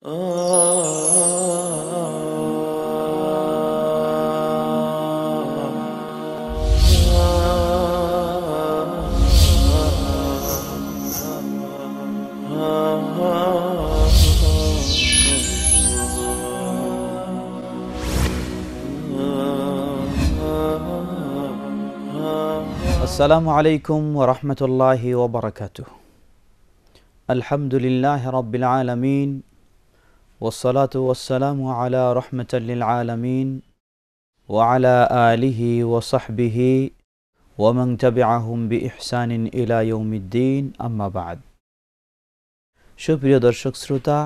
السلام عليكم ورحمة الله وبركاته الحمد لله رب العالمين والصلاة والسلام على رحمة للعالمين وعلى آله وصحبه ومن تبعهم بإحسان إلى يوم الدين أما بعد সুপ্রিয় দর্শক শ্রোতা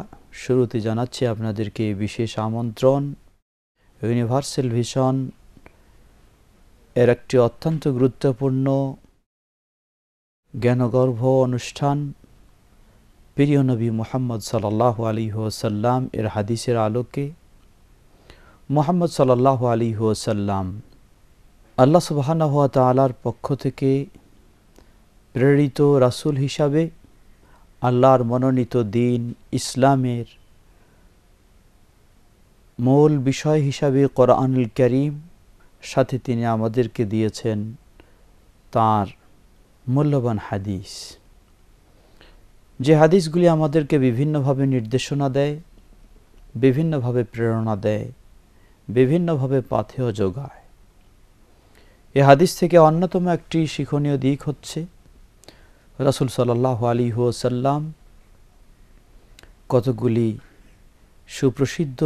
শুরুতে জানাচ্ছি আপনাদেরকে বিশেষ আমন্ত্রণ ইউনিভার্সাল ভিশন এর একটি অত্যন্ত গুরুত্বপূর্ণ জ্ঞানগর্ভ অনুষ্ঠান প্রিয় নবী মোহাম্মদ সাল্লাহ আলী ওসাল্লাম এর হাদিসের আলোকে মোহাম্মদ সাল্লাহ আলী ওসাল্লাম আল্লাহ সুবাহানহুয়া তালার পক্ষ থেকে প্রেরিত রাসুল হিসাবে আল্লাহর মনোনীত দিন ইসলামের মূল বিষয় হিসাবে কোরআনুল করিম সাথে তিনি আমাদেরকে দিয়েছেন তার মূল্যবান হাদিস যে হাদিসগুলি আমাদেরকে বিভিন্নভাবে নির্দেশনা দেয় বিভিন্নভাবে প্রেরণা দেয় বিভিন্নভাবে পাথেয় যোগায় এ হাদিস থেকে অন্যতম একটি শিক্ষণীয় দিক হচ্ছে রাসুল সাল্লাহ আলী হুয়াসাল্লাম কতগুলি সুপ্রসিদ্ধ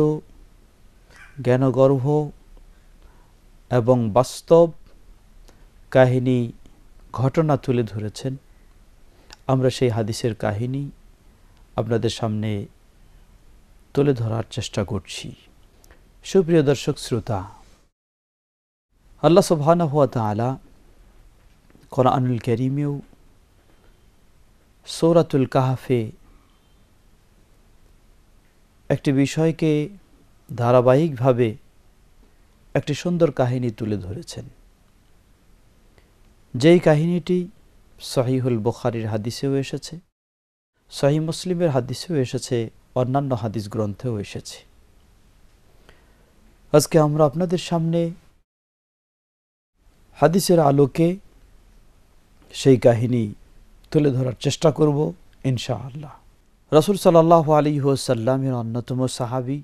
জ্ঞানগর্ভ এবং বাস্তব কাহিনী ঘটনা তুলে ধরেছেন আমরা সেই হাদিসের কাহিনী আপনাদের সামনে তুলে ধরার চেষ্টা করছি সুপ্রিয় দর্শক শ্রোতা আল্লাহ সুবহান হুয়া তালা কোরআনুল করিমেও সৌরাতুল কাহাফে একটি বিষয়কে ধারাবাহিকভাবে একটি সুন্দর কাহিনী তুলে ধরেছেন যেই কাহিনীটি সহিহুল বুখারির হাদিসেও এসেছে সহি মুসলিমের হাদিসেও এসেছে অন্যান্য হাদিস গ্রন্থেও এসেছে আজকে আমরা আপনাদের সামনে হাদিসের আলোকে সেই কাহিনী তুলে ধরার চেষ্টা করব ইনশা আল্লাহ রসুল সাল্লাহ আলী হোসাল্লামের অন্যতম সাহাবি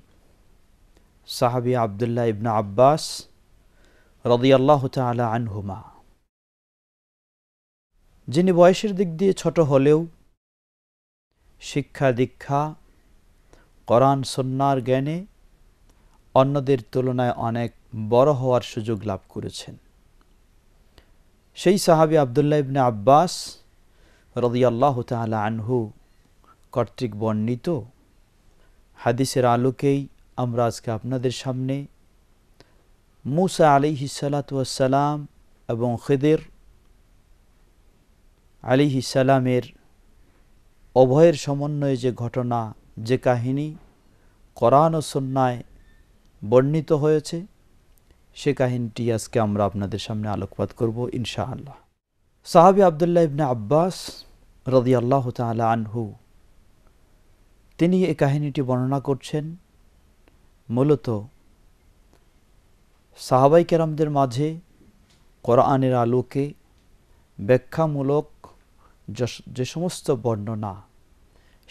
সাহাবি আবদুল্লাহ ইবনা আব্বাস রদিয়াল্লাহ তালা আনহুমা যিনি বয়সের দিক দিয়ে ছোট হলেও শিক্ষা দীক্ষা করান সন্ন্যার জ্ঞানে অন্যদের তুলনায় অনেক বড় হওয়ার সুযোগ লাভ করেছেন সেই সাহাবি আবদুল্লাহ ইবনে আব্বাস রদিয়াল্লাহ তালা আনহু কর্তৃক বর্ণিত হাদিসের আলোকেই আমরা আজকে আপনাদের সামনে মুসা সালাম এবং খেদের আলী ইসালামের অভয়ের সমন্বয়ে যে ঘটনা যে কাহিনী কোরআন ও সন্ন্যায় বর্ণিত হয়েছে সে কাহিনীটি আজকে আমরা আপনাদের সামনে আলোকপাত করব ইনশাআল্লাহ সাহাবি আবদুল্লাহ ইবনে আব্বাস রদি আল্লাহ তালা আনহু তিনি এই কাহিনীটি বর্ণনা করছেন মূলত সাহাবাই কেরামদের মাঝে কোরআনের আলোকে ব্যাখ্যামূলক যে সমস্ত বর্ণনা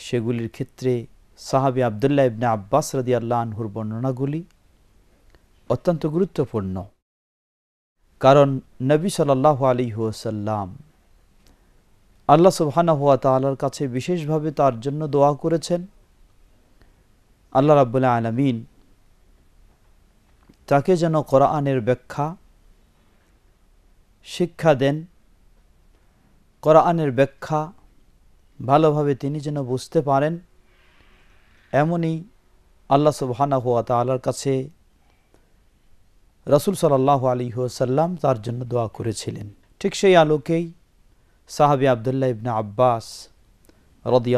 সেগুলির ক্ষেত্রে সাহাবি আবদুল্লাহ ইবনে আব্বাস রাদি আল্লাহ আনহুর বর্ণনাগুলি অত্যন্ত গুরুত্বপূর্ণ কারণ নবী সাল্লাহ আলী হুয়াসাল্লাম আল্লাহ সুবাহানা হুয়া তালার কাছে বিশেষভাবে তার জন্য দোয়া করেছেন আল্লাহ রাবুল্লা আলমিন তাকে যেন কোরআনের ব্যাখ্যা শিক্ষা দেন কোরআনের ব্যাখ্যা ভালোভাবে তিনি যেন বুঝতে পারেন এমনই আল্লাহ সুবহানা হুয়া তালার কাছে রসুল সাল্লাহ আলী সাল্লাম তার জন্য দোয়া করেছিলেন ঠিক সেই আলোকেই সাহাবি আবদুল্লাহ ইবন আব্বাস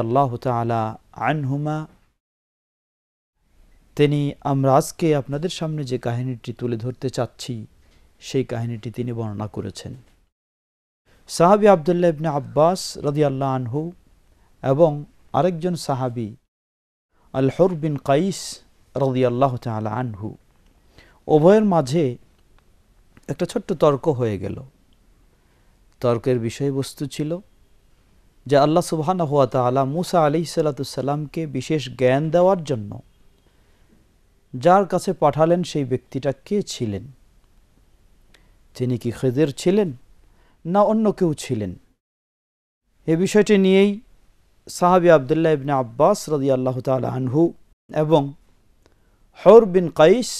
আল্লাহ তালা আনহুমা তিনি আমরা আজকে আপনাদের সামনে যে কাহিনীটি তুলে ধরতে চাচ্ছি সেই কাহিনীটি তিনি বর্ণনা করেছেন সাহাবি আবদুল্লা ইবনে আব্বাস রদিয়াল্লাহ আনহু এবং আরেকজন সাহাবি আল হর বিন কাইস রদিয়াল্লাহ তালা আনহু উভয়ের মাঝে একটা ছোট্ট তর্ক হয়ে গেল তর্কের বিষয়বস্তু ছিল যে আল্লাহ সুবহান হুয়া তালা মুসা আলি সাল্লাতুসাল্লামকে বিশেষ জ্ঞান দেওয়ার জন্য যার কাছে পাঠালেন সেই ব্যক্তিটা কে ছিলেন তিনি কি খেদের ছিলেন না অন্য কেউ ছিলেন এ বিষয়টি নিয়েই সাহাবি আবদুল্লাহ ইবনে আব্বাস রদি আল্লাহ তালহু এবং হর বিন কাইস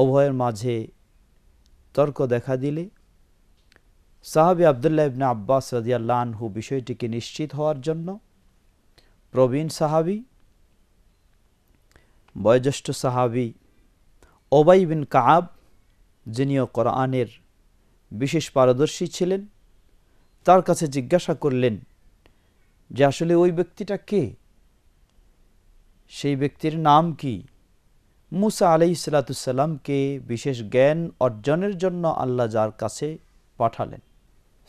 উভয়ের মাঝে তর্ক দেখা দিলে সাহাবি আবদুল্লাহ ইবনে আব্বাস রদি আল্লাহ আনহু বিষয়টিকে নিশ্চিত হওয়ার জন্য প্রবীণ সাহাবি বয়োজ্যেষ্ঠ সাহাবি ওবাই বিন কাব যিনিও কোরআনের বিশেষ পারদর্শী ছিলেন তার কাছে জিজ্ঞাসা করলেন যে আসলে ওই ব্যক্তিটা কে সেই ব্যক্তির নাম কি মুসা আলি সালাতুসাল্লামকে বিশেষ জ্ঞান অর্জনের জন্য আল্লাহ যার কাছে পাঠালেন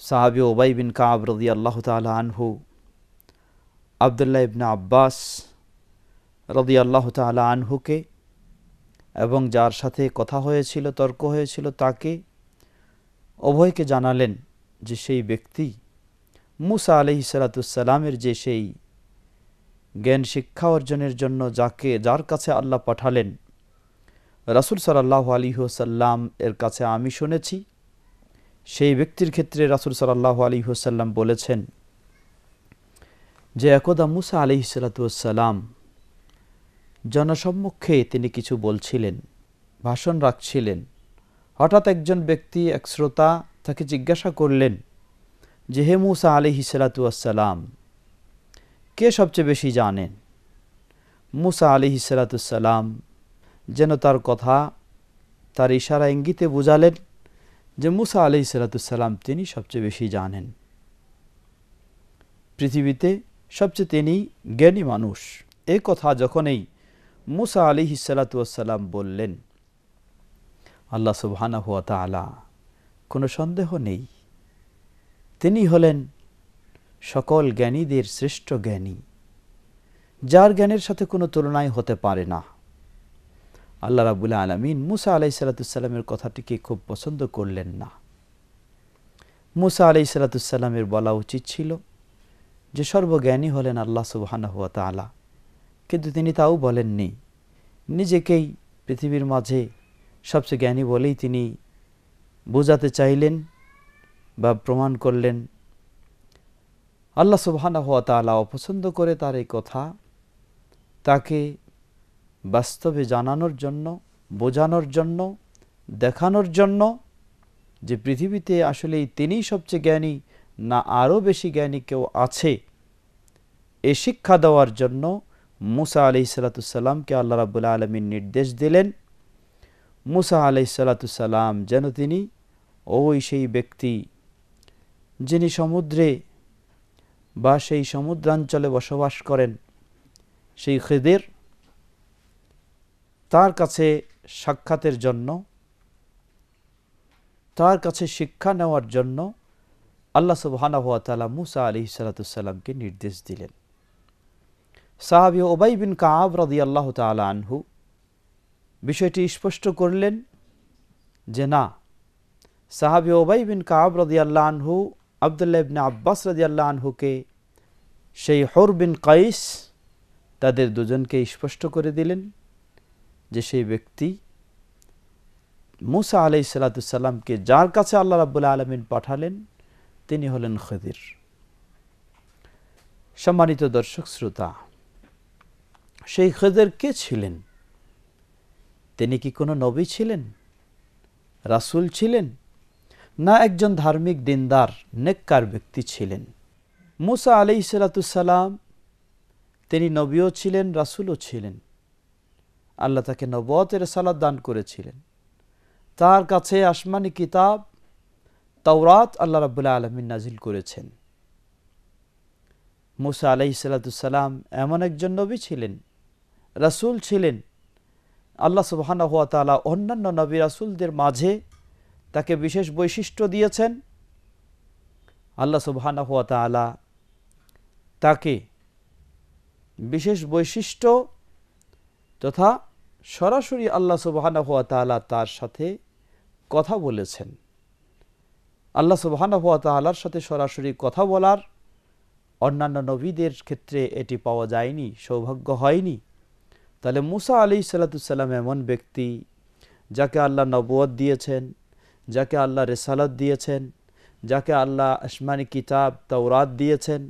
সাহাবি ওবাই বিন কাবরদি আল্লাহ তালা আনহু আবদুল্লাহ ইবনা আব্বাস রদি আল্লাহ তালা আনহুকে এবং যার সাথে কথা হয়েছিল তর্ক হয়েছিল তাকে অভয়কে জানালেন যে সেই ব্যক্তি মুসা আলহি সালাতুসালামের যে সেই জ্ঞান শিক্ষা অর্জনের জন্য যাকে যার কাছে আল্লাহ পাঠালেন রাসুল সাল্লাহ আলী হোসাল্লাম এর কাছে আমি শুনেছি সেই ব্যক্তির ক্ষেত্রে রাসুল সাল্লাহ আলী হোসাল্লাম বলেছেন যে একদা মুসা আলি সালাতাম জনসম্মুখে তিনি কিছু বলছিলেন ভাষণ রাখছিলেন হঠাৎ একজন ব্যক্তি এক শ্রোতা তাকে জিজ্ঞাসা করলেন যে হে মুসা আলি হিসালাতুয়াসাল্লাম কে সবচেয়ে বেশি জানেন মুসা আলি হিসালাতুসাল্লাম যেন তার কথা তার ইশারা ইঙ্গিতে বোঝালেন যে মুসা আলি হিসালাতুসাল্লাম তিনি সবচেয়ে বেশি জানেন পৃথিবীতে সবচেয়ে তিনি জ্ঞানী মানুষ এ কথা যখনই মুসা আলি হিসালাতুয়াসাল্লাম বললেন আল্লাহ সুবহানা হুয়া তালা কোনো সন্দেহ নেই তিনি হলেন সকল জ্ঞানীদের শ্রেষ্ঠ জ্ঞানী যার জ্ঞানের সাথে কোনো তুলনাই হতে পারে না আল্লাহ রাবুল্লাহ আলমিন মুসা আলাই সালাতুসাল্লামের কথাটিকে খুব পছন্দ করলেন না মুসা আলাই সালাতুসাল্লামের বলা উচিত ছিল যে সর্বজ্ঞানী হলেন আল্লাহ হুয়া আলা কিন্তু তিনি তাও বলেননি নিজেকেই পৃথিবীর মাঝে সবচেয়ে জ্ঞানী বলেই তিনি বোঝাতে চাইলেন বা প্রমাণ করলেন আল্লাহ সুবাহানা হওয়া তালা অপছন্দ করে তার এই কথা তাকে বাস্তবে জানানোর জন্য বোঝানোর জন্য দেখানোর জন্য যে পৃথিবীতে আসলেই তিনিই সবচেয়ে জ্ঞানী না আরও বেশি জ্ঞানী কেউ আছে এ শিক্ষা দেওয়ার জন্য মুসা আলি সালাতুসাল্লামকে আল্লাহ রাবুল্লা আলমীর নির্দেশ দিলেন মুসা আলাইসালাতুসাল্লাম যেন তিনি ওই সেই ব্যক্তি যিনি সমুদ্রে বা সেই সমুদ্রাঞ্চলে বসবাস করেন সেই খেদের তার কাছে সাক্ষাতের জন্য তার কাছে শিক্ষা নেওয়ার জন্য আল্লাহ সুবাহানহাতালা মুসা আলি সালাতুসাল্লামকে নির্দেশ দিলেন সাহাবি ওবাই বিন কাব রদি আল্লাহ তালা আনহু বিষয়টি স্পষ্ট করলেন যে না সাহাবি ওবাই বিন কাব রদিয়াল্লা আনহু আবদুল্লাহ ইবনে আব্বাস রদিয়াল্লা আনহুকে সেই হর বিন কাইস তাদের দুজনকে স্পষ্ট করে দিলেন যে সেই ব্যক্তি মুসা আলাই সালাতুসাল্লামকে যার কাছে আল্লাহ রাবুল্লাহ আলমিন পাঠালেন তিনি হলেন খদির সম্মানিত দর্শক শ্রোতা সেই খদের কে ছিলেন তিনি কি কোনো নবী ছিলেন রাসুল ছিলেন না একজন ধার্মিক দিনদার নেককার ব্যক্তি ছিলেন মুসা আলি সালাতুসাল্লাম তিনি নবীও ছিলেন রাসুলও ছিলেন আল্লাহ তাকে নবতের সালাদ দান করেছিলেন তার কাছে আসমানি কিতাব তাওরাত আল্লাহ রাবুল্লাহ আলমিন নাজিল করেছেন মুসা আলাই সালাতুসাল্লাম এমন একজন নবী ছিলেন রাসুল ছিলেন আল্লাহ সুবাহানা হুয়া তালা অন্যান্য নবী রাসুলদের মাঝে তাকে বিশেষ বৈশিষ্ট্য দিয়েছেন আল্লাহ সুবাহানা হুয়া তালা তাকে বিশেষ বৈশিষ্ট্য তথা সরাসরি আল্লাহ সুবাহানা হুয়া তালা তার সাথে কথা বলেছেন আল্লাহ সুবাহানা হুয়া তালার সাথে সরাসরি কথা বলার অন্যান্য নবীদের ক্ষেত্রে এটি পাওয়া যায়নি সৌভাগ্য হয়নি তাহলে মুসা আলি সাল্লাতুসাল্লাম এমন ব্যক্তি যাকে আল্লাহ নবুয়ত দিয়েছেন যাকে আল্লাহ রেসালত দিয়েছেন যাকে আল্লাহ আসমানি কিতাব তাওরাত দিয়েছেন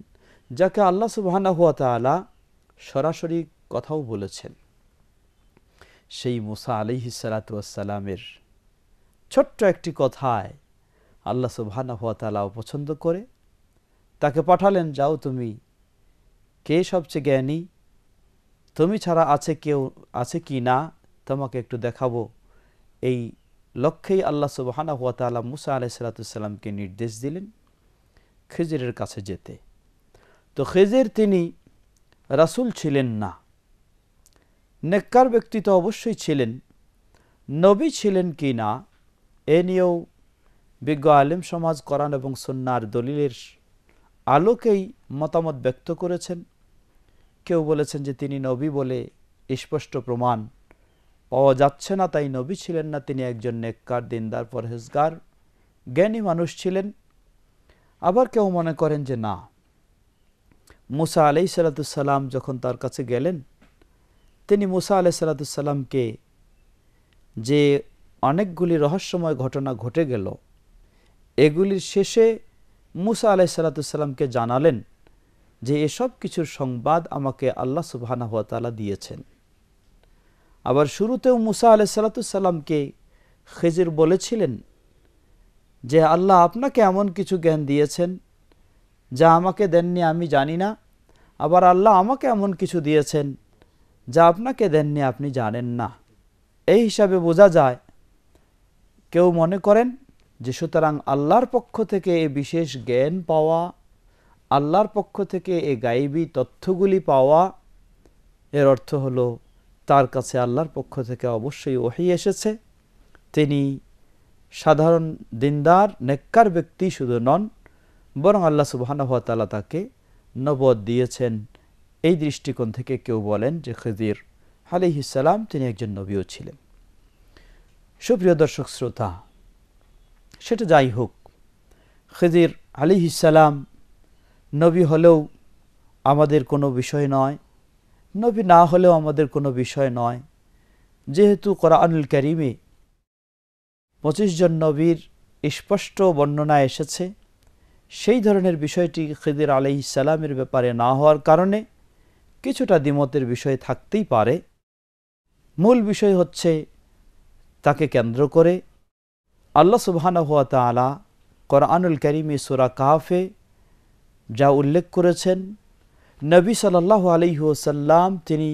যাকে আল্লাহ সুবাহানা হুয়া তালা সরাসরি কথাও বলেছেন সেই মুসা আলিহি সালাতামের ছোট্ট একটি কথায় আল্লাহ সুবাহানা হুয়া তালা অপছন্দ করে তাকে পাঠালেন যাও তুমি কে সবচেয়ে জ্ঞানী তুমি ছাড়া আছে কেউ আছে কি না তোমাকে একটু দেখাবো এই লক্ষ্যেই আল্লাহ সুবাহানা হুয়া তালা মুসা আলাহ সালাতামকে নির্দেশ দিলেন খেজিরের কাছে যেতে তো খেজির তিনি রাসুল ছিলেন না নেককার ব্যক্তি তো অবশ্যই ছিলেন নবী ছিলেন কি না এ নিয়েও বিজ্ঞ আলিম সমাজ করান এবং সন্ন্যার দলিলের আলোকেই মতামত ব্যক্ত করেছেন কেউ বলেছেন যে তিনি নবী বলে স্পষ্ট প্রমাণ পাওয়া যাচ্ছে না তাই নবী ছিলেন না তিনি একজন নেককার দিনদার পরহেজগার জ্ঞানী মানুষ ছিলেন আবার কেউ মনে করেন যে না মুসা আলাই সালাতুসাল্লাম যখন তার কাছে গেলেন তিনি মুসা আলাই সালাতুসাল্লামকে যে অনেকগুলি রহস্যময় ঘটনা ঘটে গেল এগুলির শেষে মুসা আলাই সালাতুসাল্লামকে জানালেন যে এসব কিছুর সংবাদ আমাকে আল্লাহ সুবাহানাহালা দিয়েছেন আবার শুরুতেও মুসা আলাইসাল্লাতুসাল্লামকে খেজির বলেছিলেন যে আল্লাহ আপনাকে এমন কিছু জ্ঞান দিয়েছেন যা আমাকে দেননি আমি জানি না আবার আল্লাহ আমাকে এমন কিছু দিয়েছেন যা আপনাকে দেননি আপনি জানেন না এই হিসাবে বোঝা যায় কেউ মনে করেন যে সুতরাং আল্লাহর পক্ষ থেকে এই বিশেষ জ্ঞান পাওয়া আল্লাহর পক্ষ থেকে এই গাইবী তথ্যগুলি পাওয়া এর অর্থ হলো তার কাছে আল্লাহর পক্ষ থেকে অবশ্যই ওহি এসেছে তিনি সাধারণ দিনদার নেককার ব্যক্তি শুধু নন বরং আল্লাহ সুবাহানহতালা তাকে নবদ দিয়েছেন এই দৃষ্টিকোণ থেকে কেউ বলেন যে খেদির আলিহিসাল্লাম তিনি একজন নবীও ছিলেন সুপ্রিয় দর্শক শ্রোতা সেটা যাই হোক খেদির আলিহিসাল্লাম নবী হলেও আমাদের কোনো বিষয় নয় নবী না হলেও আমাদের কোনো বিষয় নয় যেহেতু কোরআনুল করিমে পঁচিশ জন নবীর স্পষ্ট বর্ণনা এসেছে সেই ধরনের বিষয়টি খিদির আলি সালামের ব্যাপারে না হওয়ার কারণে কিছুটা দ্বিমতের বিষয় থাকতেই পারে মূল বিষয় হচ্ছে তাকে কেন্দ্র করে আল্লাহ সুবাহানা হুয়া আলা কোরআনুল করিমে সুরা কাহফে যা উল্লেখ করেছেন নবী সাল্লাহ আলিহাসাল্লাম তিনি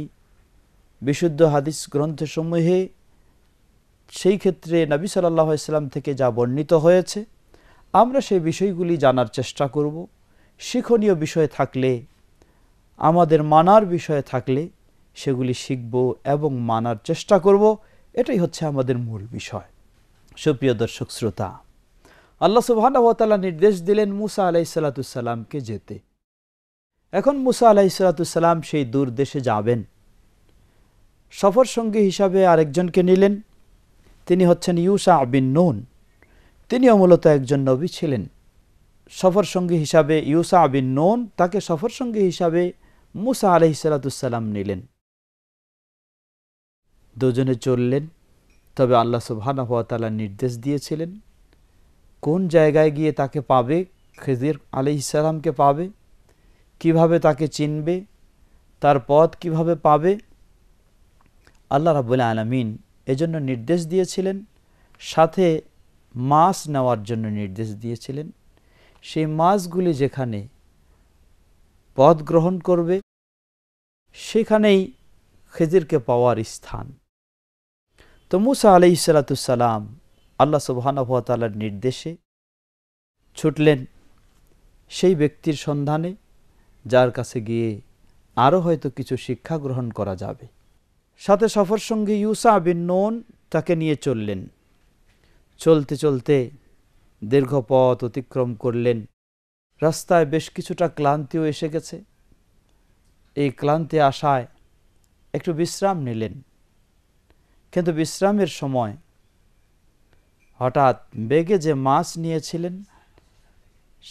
বিশুদ্ধ হাদিস গ্রন্থসমূহে সেই ক্ষেত্রে নবী সাল্লাহ ইসলাম থেকে যা বর্ণিত হয়েছে আমরা সেই বিষয়গুলি জানার চেষ্টা করব শিক্ষণীয় বিষয় থাকলে আমাদের মানার বিষয় থাকলে সেগুলি শিখব এবং মানার চেষ্টা করব এটাই হচ্ছে আমাদের মূল বিষয় সুপ্রিয় দর্শক শ্রোতা আল্লাহ সুবাহানতাল্লাহ নির্দেশ দিলেন মুসা আলাইসালাতুসাল্লামকে যেতে এখন মুসা আলাইসালাতুসাল্লাম সেই দূর দেশে যাবেন সফর সঙ্গী হিসাবে আরেকজনকে নিলেন তিনি হচ্ছেন ইউসা আবিন নুন তিনিও মূলত একজন নবী ছিলেন সফর সঙ্গী হিসাবে ইউসা আবিন নুন তাকে সফর সঙ্গী হিসাবে মুসা আলহিসালাতুসাল্লাম নিলেন দুজনে চললেন তবে আল্লাহ হাতালা নির্দেশ দিয়েছিলেন কোন জায়গায় গিয়ে তাকে পাবে খেজির আলি ইসালামকে পাবে কিভাবে তাকে চিনবে তার পথ কিভাবে পাবে আল্লাহ রাবুল আলমিন এজন্য নির্দেশ দিয়েছিলেন সাথে মাছ নেওয়ার জন্য নির্দেশ দিয়েছিলেন সেই মাছগুলি যেখানে পদ গ্রহণ করবে সেখানেই খেজিরকে পাওয়ার স্থান তো মুসা আলি সালাতুসালাম আল্লাহ সুবাহানভাতালার নির্দেশে ছুটলেন সেই ব্যক্তির সন্ধানে যার কাছে গিয়ে আরও হয়তো কিছু শিক্ষা গ্রহণ করা যাবে সাথে সফর সঙ্গে ইউসা বিন নোন তাকে নিয়ে চললেন চলতে চলতে দীর্ঘ পথ অতিক্রম করলেন রাস্তায় বেশ কিছুটা ক্লান্তিও এসে গেছে এই ক্লান্তি আসায় একটু বিশ্রাম নিলেন কিন্তু বিশ্রামের সময় হঠাৎ বেগে যে মাছ নিয়েছিলেন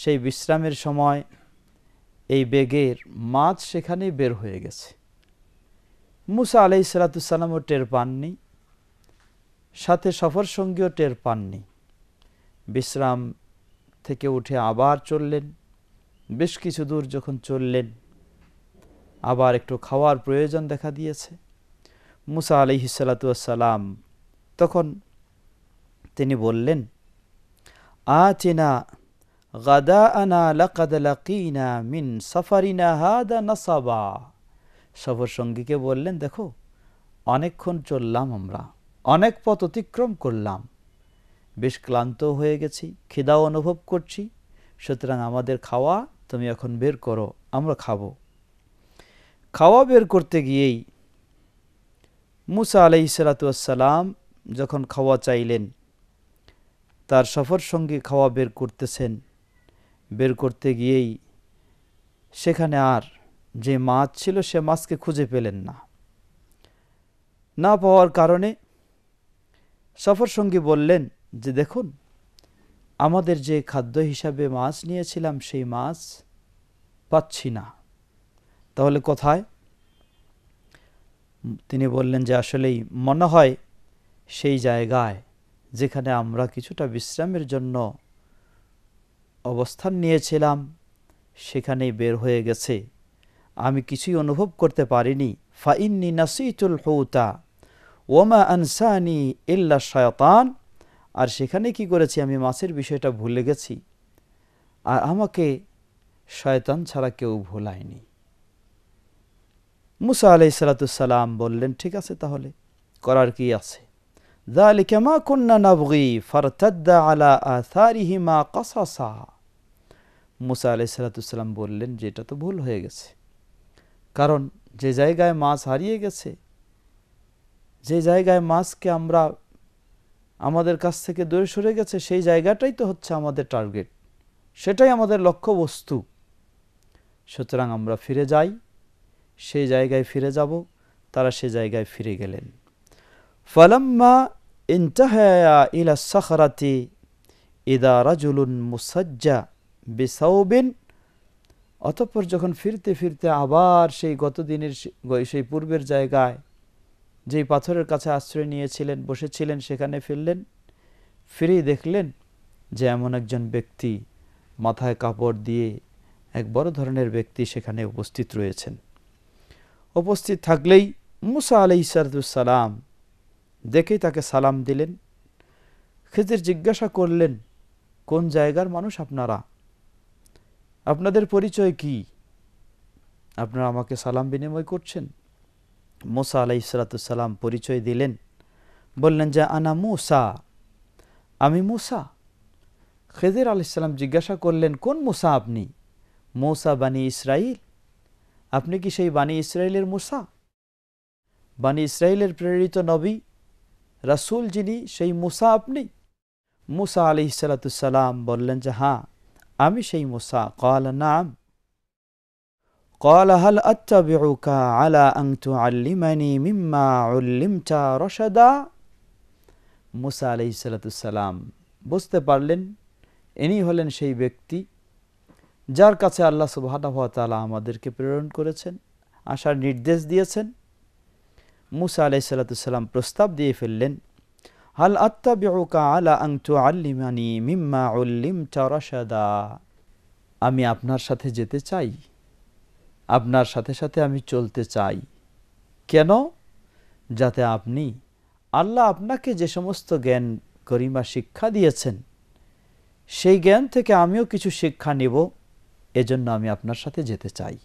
সেই বিশ্রামের সময় এই বেগের মাছ সেখানেই বের হয়ে গেছে মুসা আলাই সালাতুসাল্লামও টের পাননি সাথে সফর সঙ্গীও টের পাননি বিশ্রাম থেকে উঠে আবার চললেন বেশ কিছু দূর যখন চললেন আবার একটু খাওয়ার প্রয়োজন দেখা দিয়েছে মুসা আলি সালাতুয়াসাল্লাম তখন তিনি বললেন আচিনা গাদা আনা লাকাদা মিন সাফারিনা হাদা নাসাবা সফর সঙ্গীকে বললেন দেখো অনেকক্ষণ চললাম আমরা অনেক পথ অতিক্রম করলাম বেশ ক্লান্ত হয়ে গেছি খিদাও অনুভব করছি সুতরাং আমাদের খাওয়া তুমি এখন বের করো আমরা খাব খাওয়া বের করতে গিয়েই মুসা আলাইসালাতুয়াসাল্লাম যখন খাওয়া চাইলেন তার সফর সঙ্গী খাওয়া বের করতেছেন বের করতে গিয়েই সেখানে আর যে মাছ ছিল সে মাছকে খুঁজে পেলেন না না পাওয়ার কারণে সফর সঙ্গী বললেন যে দেখুন আমাদের যে খাদ্য হিসাবে মাছ নিয়েছিলাম সেই মাছ পাচ্ছি না তাহলে কোথায় তিনি বললেন যে আসলেই মনে হয় সেই জায়গায় যেখানে আমরা কিছুটা বিশ্রামের জন্য অবস্থান নিয়েছিলাম সেখানেই বের হয়ে গেছে আমি কিছুই অনুভব করতে পারিনি ফাইন্নি নাসিতুল হৌতা ওমা আনসানি ইল্লা শয়তান আর সেখানে কি করেছি আমি মাছের বিষয়টা ভুলে গেছি আর আমাকে শয়তান ছাড়া কেউ ভোলায়নি মুসা আলাই সালাতুসাল্লাম বললেন ঠিক আছে তাহলে করার কি আছে ذلك ما كنا نبغي فارتد على آثارهما قصصا মুসা আলাইসালাতুসাল্লাম বললেন যে এটা তো ভুল হয়ে গেছে কারণ যে জায়গায় মাছ হারিয়ে গেছে যে জায়গায় মাছকে আমরা আমাদের কাছ থেকে দূরে সরে গেছে সেই জায়গাটাই তো হচ্ছে আমাদের টার্গেট সেটাই আমাদের লক্ষ্যবস্তু সুতরাং আমরা ফিরে যাই সেই জায়গায় ফিরে যাব তারা সে জায়গায় ফিরে গেলেন ফলাম্মা انتهى إلى الصخرة إذا رجل مسجى بثوب অতঃপর যখন ফিরতে ফিরতে আবার সেই গত দিনের সেই পূর্বের জায়গায় যেই পাথরের কাছে আশ্রয় নিয়েছিলেন বসেছিলেন সেখানে ফিরলেন ফিরেই দেখলেন যে এমন একজন ব্যক্তি মাথায় কাপড় দিয়ে এক বড় ধরনের ব্যক্তি সেখানে উপস্থিত রয়েছেন উপস্থিত থাকলেই মুসা আলি সালাম দেখেই তাকে সালাম দিলেন খেজির জিজ্ঞাসা করলেন কোন জায়গার মানুষ আপনারা আপনাদের পরিচয় কি আপনারা আমাকে সালাম বিনিময় করছেন মোসা আলাই সালাম পরিচয় দিলেন বললেন যে আনা মুসা আমি মুসা খেজির আলাইসাল্লাম জিজ্ঞাসা করলেন কোন মুসা আপনি মৌসা বাণী ইসরাইল আপনি কি সেই বাণী ইসরায়েলের মুসা বাণী ইসরায়েলের প্রেরিত নবী রাসুল যিনি সেই মুসা আপনি মুসা আলি সালাতুসাল্লাম বললেন যে হ্যাঁ আমি সেই মুসা কল নাম قال هل মুসা বুঝতে পারলেন ইনি হলেন সেই ব্যক্তি যার কাছে আল্লাহ সুবাহ আমাদেরকে প্রেরণ করেছেন আসার নির্দেশ দিয়েছেন মুসা আলাই সাল্লাতাম প্রস্তাব দিয়ে ফেললেন হাল আত্মা বেউকা আলা আংটু আল্লিমানি মিম্মা উল্লিম চারাসাদা আমি আপনার সাথে যেতে চাই আপনার সাথে সাথে আমি চলতে চাই কেন যাতে আপনি আল্লাহ আপনাকে যে সমস্ত জ্ঞান করিমা শিক্ষা দিয়েছেন সেই জ্ঞান থেকে আমিও কিছু শিক্ষা নেব এজন্য আমি আপনার সাথে যেতে চাই